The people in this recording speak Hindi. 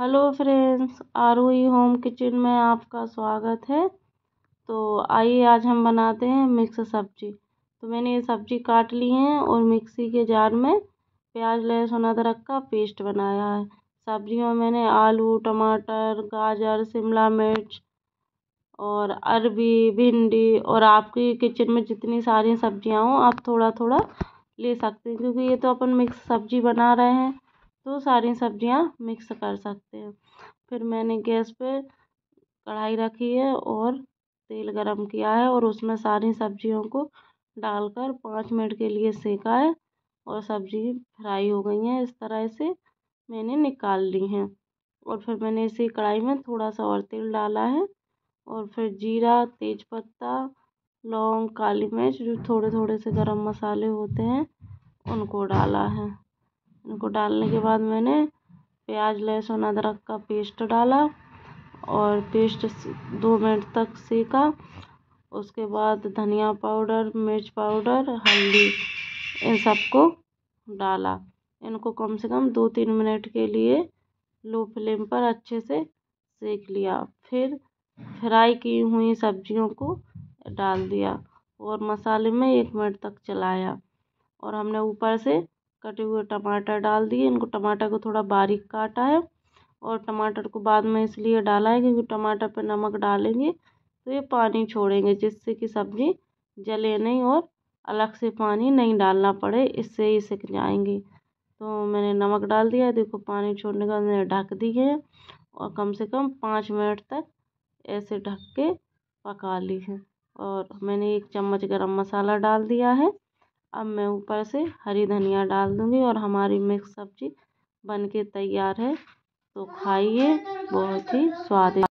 hello friends Aaruhi home kitchen में आपका स्वागत है तो आइए आज हम बनाते हैं मिक्स सब्जी तो मैंने ये सब्जी काट ली है और मिक्सी के जार में प्याज लहसुन अदरक का पेस्ट बनाया है सब्जियों में मैंने आलू टमाटर गाजर शिमला मिर्च और अरबी भिंडी और आपकी किचन में जितनी सारी सब्जियां हों आप थोड़ा थोड़ा ले सकते हैं क्योंकि ये तो अपन मिक्स सब्जी बना रहे हैं तो सारी सब्ज़ियाँ मिक्स कर सकते हैं फिर मैंने गैस पे कढ़ाई रखी है और तेल गरम किया है और उसमें सारी सब्ज़ियों को डालकर पाँच मिनट के लिए सेका है और सब्ज़ी फ्राई हो गई हैं इस तरह से मैंने निकाल ली हैं और फिर मैंने इसे कढ़ाई में थोड़ा सा और तेल डाला है और फिर जीरा तेजपत्ता लौंग काली मिर्च जो थोड़े थोड़े से गरम मसाले होते हैं उनको डाला है उनको डालने के बाद मैंने प्याज लहसुन अदरक का पेस्ट डाला और पेस्ट दो मिनट तक सेका उसके बाद धनिया पाउडर मिर्च पाउडर हल्दी इन सबको डाला इनको कम से कम दो तीन मिनट के लिए लो फ्लेम पर अच्छे से सेक लिया फिर फ्राई की हुई सब्जियों को डाल दिया और मसाले में एक मिनट तक चलाया और हमने ऊपर से कटे हुए टमाटर डाल दिए इनको टमाटर को थोड़ा बारीक काटा है और टमाटर को बाद में इसलिए डाला है क्योंकि टमाटर पर नमक डालेंगे तो ये पानी छोड़ेंगे जिससे कि सब्ज़ी जले नहीं और अलग से पानी नहीं डालना पड़े इससे ही सिक जाएंगे तो मैंने नमक डाल दिया देखो पानी छोड़ने के बाद मैंने ढक दिए और कम से कम पाँच मिनट तक ऐसे ढक के पका ली है और मैंने एक चम्मच गरम मसाला डाल दिया है अब मैं ऊपर से हरी धनिया डाल दूँगी और हमारी मिक्स सब्ज़ी बन के तैयार है तो खाइए बहुत ही स्वादिष्ट